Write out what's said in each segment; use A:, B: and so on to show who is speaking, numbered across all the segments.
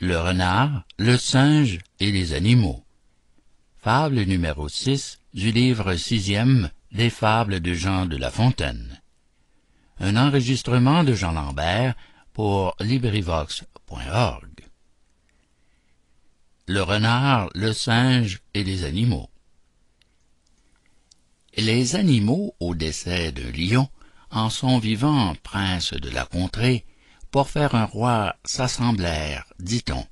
A: le renard, le singe et les animaux. Fable numéro 6 du livre sixième des fables de Jean de La Fontaine. Un enregistrement de Jean Lambert pour LibriVox.org. Le renard, le singe et les animaux. Les animaux, au décès de Lion, en sont vivants prince de la contrée, pour faire un roi s'assemblèrent, dit-on.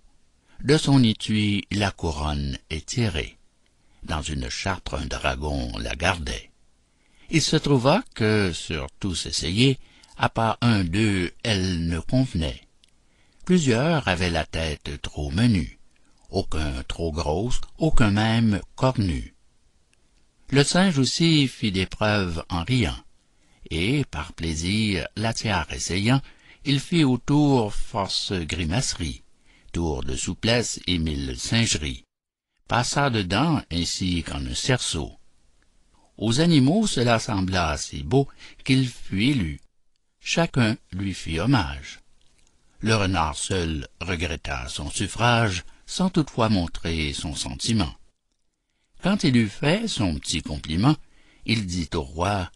A: De son étui la couronne est tirée. Dans une chartre, un dragon la gardait. Il se trouva que, sur tous essayés, à part un d'eux, elle ne convenait. Plusieurs avaient la tête trop menue, aucun trop grosse, aucun même cornu. Le singe aussi fit des preuves en riant, et, par plaisir, la tiare essayant, il fit autour force grimacerie, tour de souplesse et mille singeries, passa dedans ainsi qu'en un cerceau. Aux animaux cela sembla si beau qu'il fut élu. Chacun lui fit hommage. Le renard seul regretta son suffrage, sans toutefois montrer son sentiment. Quand il eut fait son petit compliment, il dit au roi,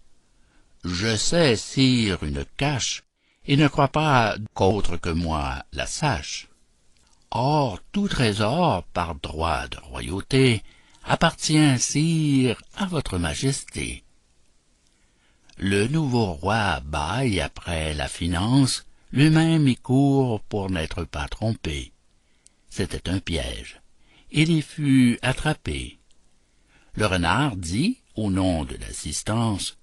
A: Je sais, sire, une cache et ne crois pas qu'autre que moi la sache. Or tout trésor, par droit de royauté, appartient, sire, à votre majesté. Le nouveau roi Baille, après la finance, lui-même y court pour n'être pas trompé. C'était un piège. Il y fut attrapé. Le renard dit, au nom de l'assistance,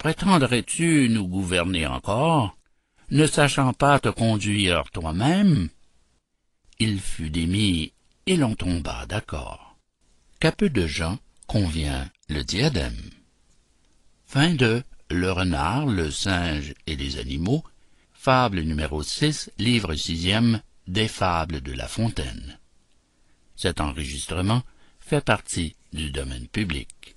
A: prétendrais-tu nous gouverner encore, ne sachant pas te conduire toi-même Il fut démis, et l'on tomba d'accord. Qu'à peu de gens convient le diadème. Fin Le renard, le singe et les animaux, fable numéro 6, livre sixième, des fables de La Fontaine. Cet enregistrement fait partie du domaine public.